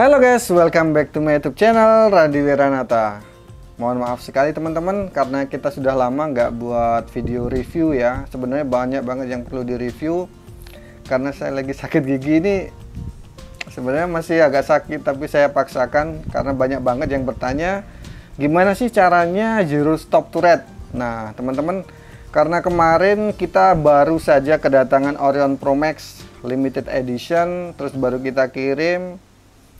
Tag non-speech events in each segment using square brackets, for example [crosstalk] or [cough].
Halo guys, welcome back to my YouTube channel Radhi Wiranata. Mohon maaf sekali teman-teman karena kita sudah lama nggak buat video review ya. Sebenarnya banyak banget yang perlu direview karena saya lagi sakit gigi ini. Sebenarnya masih agak sakit tapi saya paksakan karena banyak banget yang bertanya gimana sih caranya juru stop to red. Nah teman-teman karena kemarin kita baru saja kedatangan Orion Pro Max Limited Edition terus baru kita kirim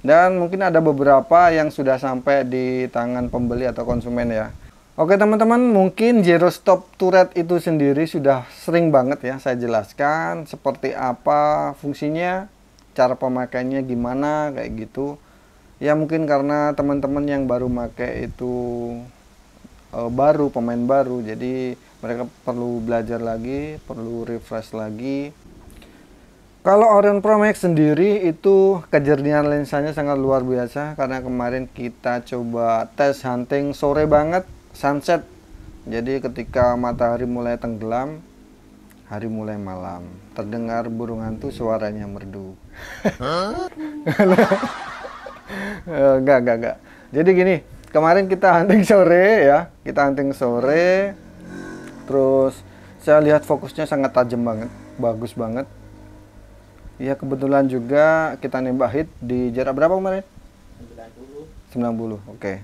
dan mungkin ada beberapa yang sudah sampai di tangan pembeli atau konsumen ya. Oke teman-teman, mungkin Zero Stop Turret itu sendiri sudah sering banget ya saya jelaskan seperti apa fungsinya, cara pemakaiannya gimana kayak gitu. Ya mungkin karena teman-teman yang baru pakai itu e, baru pemain baru, jadi mereka perlu belajar lagi, perlu refresh lagi kalau Orion Pro Max sendiri itu kejernihan lensanya sangat luar biasa karena kemarin kita coba tes hunting sore banget sunset. Jadi ketika matahari mulai tenggelam, hari mulai malam. Terdengar burung hantu suaranya merdu. [laughs] enggak, enggak, enggak. Jadi gini, kemarin kita hunting sore ya, kita hunting sore. Terus saya lihat fokusnya sangat tajam banget, bagus banget Iya kebetulan juga kita nembak hit di jarak berapa kemarin? 90. 90. Oke. Okay.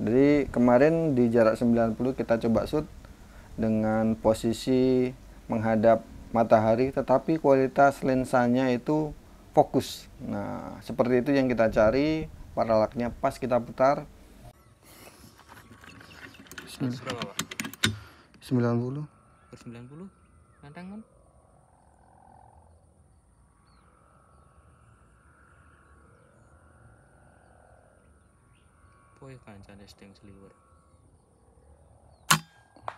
Jadi kemarin di jarak 90 kita coba shoot dengan posisi menghadap matahari tetapi kualitas lensanya itu fokus. Nah, seperti itu yang kita cari, paralaknya pas kita putar. 90. 90. 90. apa ya kancane seliwer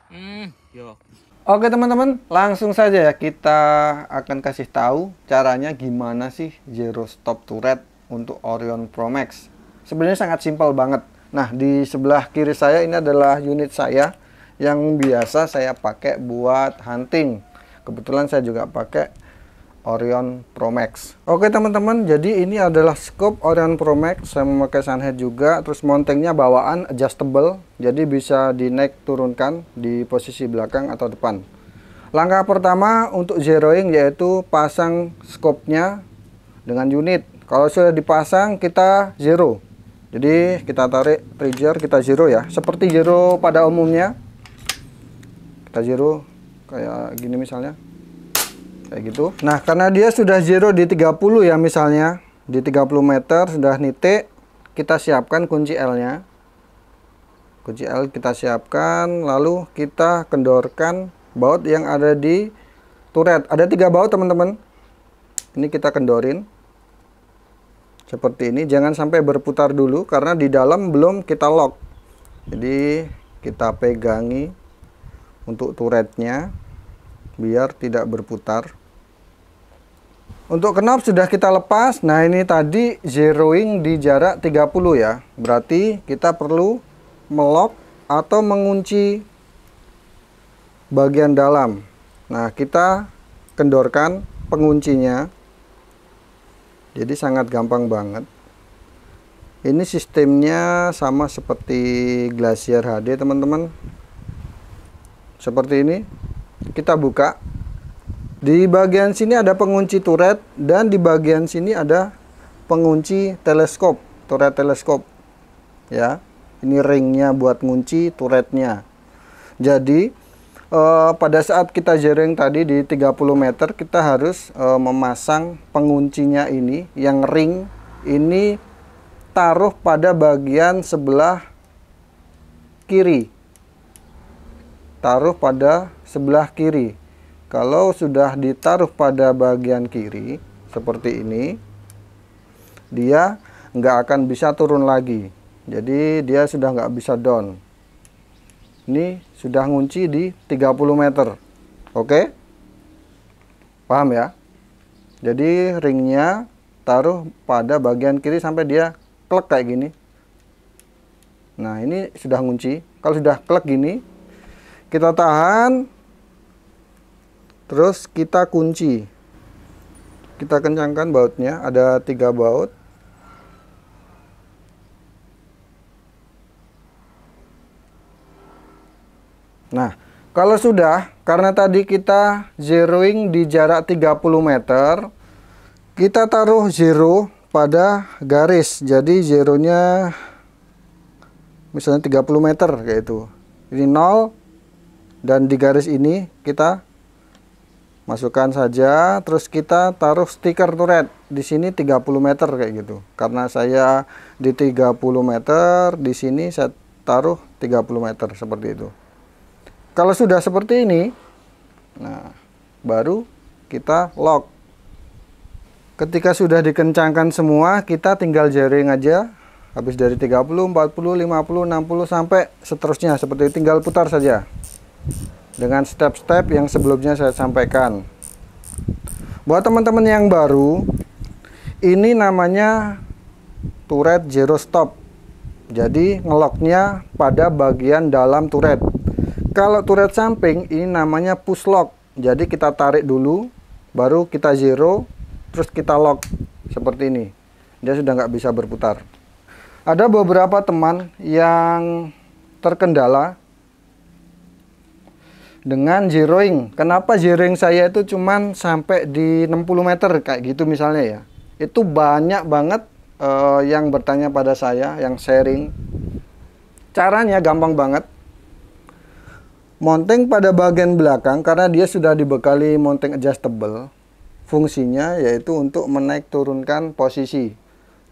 Hmm, yo. Oke teman-teman, langsung saja ya kita akan kasih tahu caranya gimana sih zero stop turret untuk Orion Pro Max. Sebenarnya sangat simpel banget. Nah, di sebelah kiri saya ini adalah unit saya yang biasa saya pakai buat hunting. Kebetulan saya juga pakai Orion Pro Max. Oke teman-teman, jadi ini adalah scope Orion Pro Max. Saya memakai sunhead juga, terus mountingnya bawaan adjustable, jadi bisa dinaik turunkan di posisi belakang atau depan. Langkah pertama untuk zeroing yaitu pasang scope-nya dengan unit. Kalau sudah dipasang kita zero. Jadi kita tarik trigger kita zero ya, seperti zero pada umumnya. Kita zero kayak gini misalnya kayak gitu nah karena dia sudah zero di 30 ya misalnya di 30 meter sudah nitik kita siapkan kunci L nya kunci L kita siapkan lalu kita kendorkan baut yang ada di turret ada tiga baut teman-teman ini kita kendorin seperti ini jangan sampai berputar dulu karena di dalam belum kita lock jadi kita pegangi untuk turretnya biar tidak berputar untuk knob sudah kita lepas. Nah, ini tadi zeroing di jarak 30 ya. Berarti kita perlu melock atau mengunci bagian dalam. Nah, kita kendorkan penguncinya. Jadi sangat gampang banget. Ini sistemnya sama seperti Glacier HD, teman-teman. Seperti ini. Kita buka di bagian sini ada pengunci turret dan di bagian sini ada pengunci teleskop, turret teleskop. Ya. Ini ringnya buat ngunci turretnya. Jadi eh, pada saat kita jaring tadi di 30 meter kita harus eh, memasang penguncinya ini yang ring ini taruh pada bagian sebelah kiri. Taruh pada sebelah kiri kalau sudah ditaruh pada bagian kiri seperti ini, dia nggak akan bisa turun lagi. Jadi dia sudah nggak bisa down. Ini sudah ngunci di 30 meter. Oke? Paham ya? Jadi ringnya taruh pada bagian kiri sampai dia klek kayak gini. Nah, ini sudah ngunci. Kalau sudah klek gini, kita tahan terus kita kunci kita kencangkan bautnya ada tiga baut nah kalau sudah karena tadi kita zeroing di jarak 30 meter kita taruh zero pada garis jadi zeronya misalnya 30 meter kayak itu ini nol dan di garis ini kita masukkan saja terus kita taruh stiker turret di sini 30 meter kayak gitu karena saya di 30 meter di sini saya taruh 30 meter seperti itu kalau sudah seperti ini nah baru kita lock ketika sudah dikencangkan semua kita tinggal jaring aja habis dari 30 40 50 60 sampai seterusnya seperti itu tinggal putar saja dengan step-step yang sebelumnya saya sampaikan. Buat teman-teman yang baru, ini namanya turret zero stop. Jadi ngeloknya pada bagian dalam turret. Kalau turret samping ini namanya push lock. Jadi kita tarik dulu, baru kita zero, terus kita lock seperti ini. Dia sudah nggak bisa berputar. Ada beberapa teman yang terkendala dengan zeroing. Kenapa zeroing saya itu cuman sampai di 60 meter kayak gitu misalnya ya. Itu banyak banget uh, yang bertanya pada saya, yang sharing. Caranya gampang banget. Mounting pada bagian belakang karena dia sudah dibekali mounting adjustable. Fungsinya yaitu untuk menaik turunkan posisi.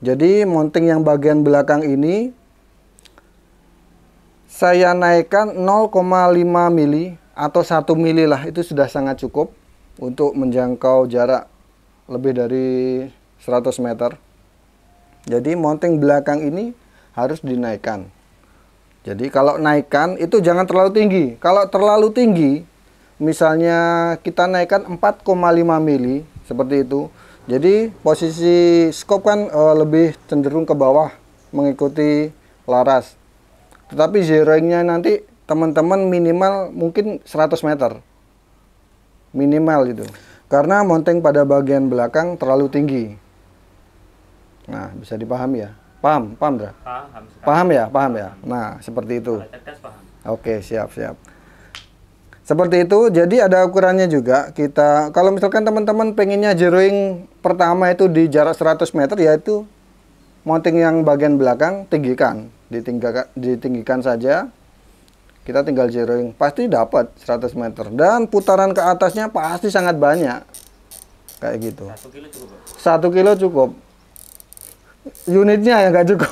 Jadi mounting yang bagian belakang ini saya naikkan 0,5 mili atau satu mili lah itu sudah sangat cukup untuk menjangkau jarak lebih dari 100 meter. Jadi mounting belakang ini harus dinaikkan. Jadi kalau naikkan itu jangan terlalu tinggi. Kalau terlalu tinggi, misalnya kita naikkan 4,5 mili seperti itu. Jadi posisi scope kan e, lebih cenderung ke bawah mengikuti laras. Tetapi zeroingnya nanti teman-teman minimal mungkin 100 meter minimal itu karena mounting pada bagian belakang terlalu tinggi nah bisa dipahami ya paham paham Dra? paham paham ya paham ya nah seperti itu kan oke siap siap seperti itu jadi ada ukurannya juga kita kalau misalkan teman-teman pengennya jeruing pertama itu di jarak 100 meter yaitu mounting yang bagian belakang tinggikan ditinggikan ditinggikan saja kita tinggal zeroing pasti dapat 100 meter dan putaran ke atasnya pasti sangat banyak kayak gitu satu kilo cukup satu kilo cukup unitnya yang nggak cukup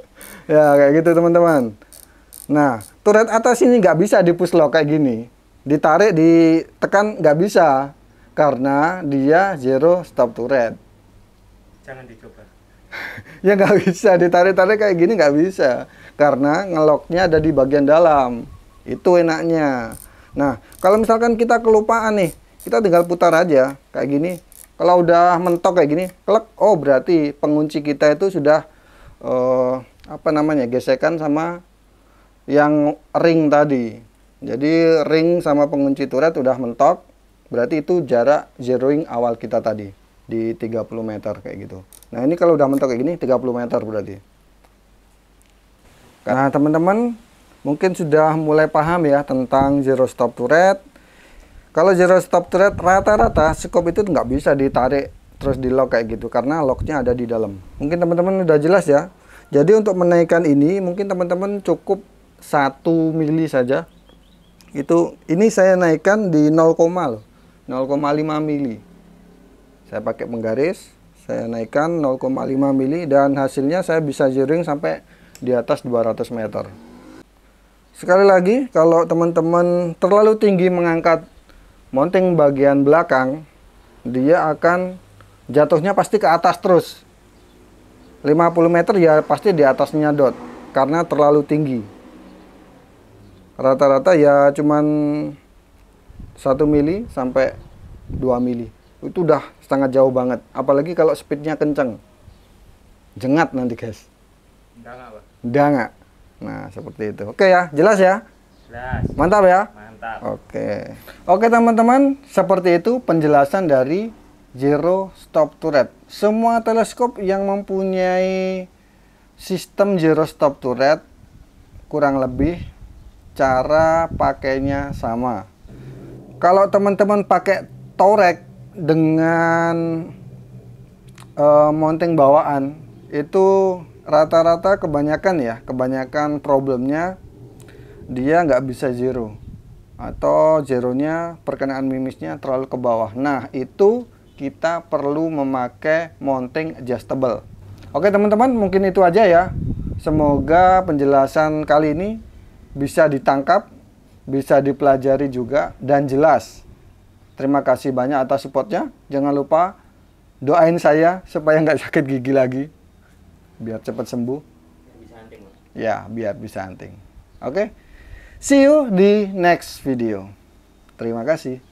[laughs] ya kayak gitu teman-teman nah turret atas ini nggak bisa push lock kayak gini ditarik ditekan nggak bisa karena dia zero stop turret jangan dicoba [laughs] ya nggak bisa ditarik-tarik kayak gini nggak bisa karena ngeloknya ada di bagian dalam itu enaknya nah kalau misalkan kita kelupaan nih kita tinggal putar aja kayak gini kalau udah mentok kayak gini klik oh berarti pengunci kita itu sudah uh, apa namanya gesekan sama yang ring tadi jadi ring sama pengunci turret udah mentok berarti itu jarak zeroing awal kita tadi di 30 meter kayak gitu. Nah ini kalau udah mentok kayak gini 30 meter berarti. Karena teman-teman mungkin sudah mulai paham ya tentang zero stop turret. Kalau zero stop turret rata-rata skop itu nggak bisa ditarik terus di lock kayak gitu karena locknya ada di dalam. Mungkin teman-teman udah jelas ya. Jadi untuk menaikkan ini mungkin teman-teman cukup satu mili saja. Itu ini saya naikkan di 0, loh. 0,5 mili saya pakai penggaris saya naikkan 0,5 mili dan hasilnya saya bisa jering sampai di atas 200 meter sekali lagi kalau teman-teman terlalu tinggi mengangkat mounting bagian belakang dia akan jatuhnya pasti ke atas terus 50 meter ya pasti di atasnya dot karena terlalu tinggi rata-rata ya cuman 1 mili sampai 2 mili itu udah sangat jauh banget apalagi kalau speednya kenceng jengat nanti guys udah nggak nah seperti itu oke ya jelas ya jelas mantap ya mantap oke oke teman-teman seperti itu penjelasan dari zero stop turret semua teleskop yang mempunyai sistem zero stop turret kurang lebih cara pakainya sama kalau teman-teman pakai torek dengan uh, eh, mounting bawaan itu rata-rata kebanyakan ya kebanyakan problemnya dia nggak bisa zero atau zeronya perkenaan mimisnya terlalu ke bawah nah itu kita perlu memakai mounting adjustable oke teman-teman mungkin itu aja ya semoga penjelasan kali ini bisa ditangkap bisa dipelajari juga dan jelas Terima kasih banyak atas supportnya. Jangan lupa doain saya supaya nggak sakit gigi lagi. Biar cepat sembuh. Ya, biar bisa anting. Oke? Okay? See you di next video. Terima kasih.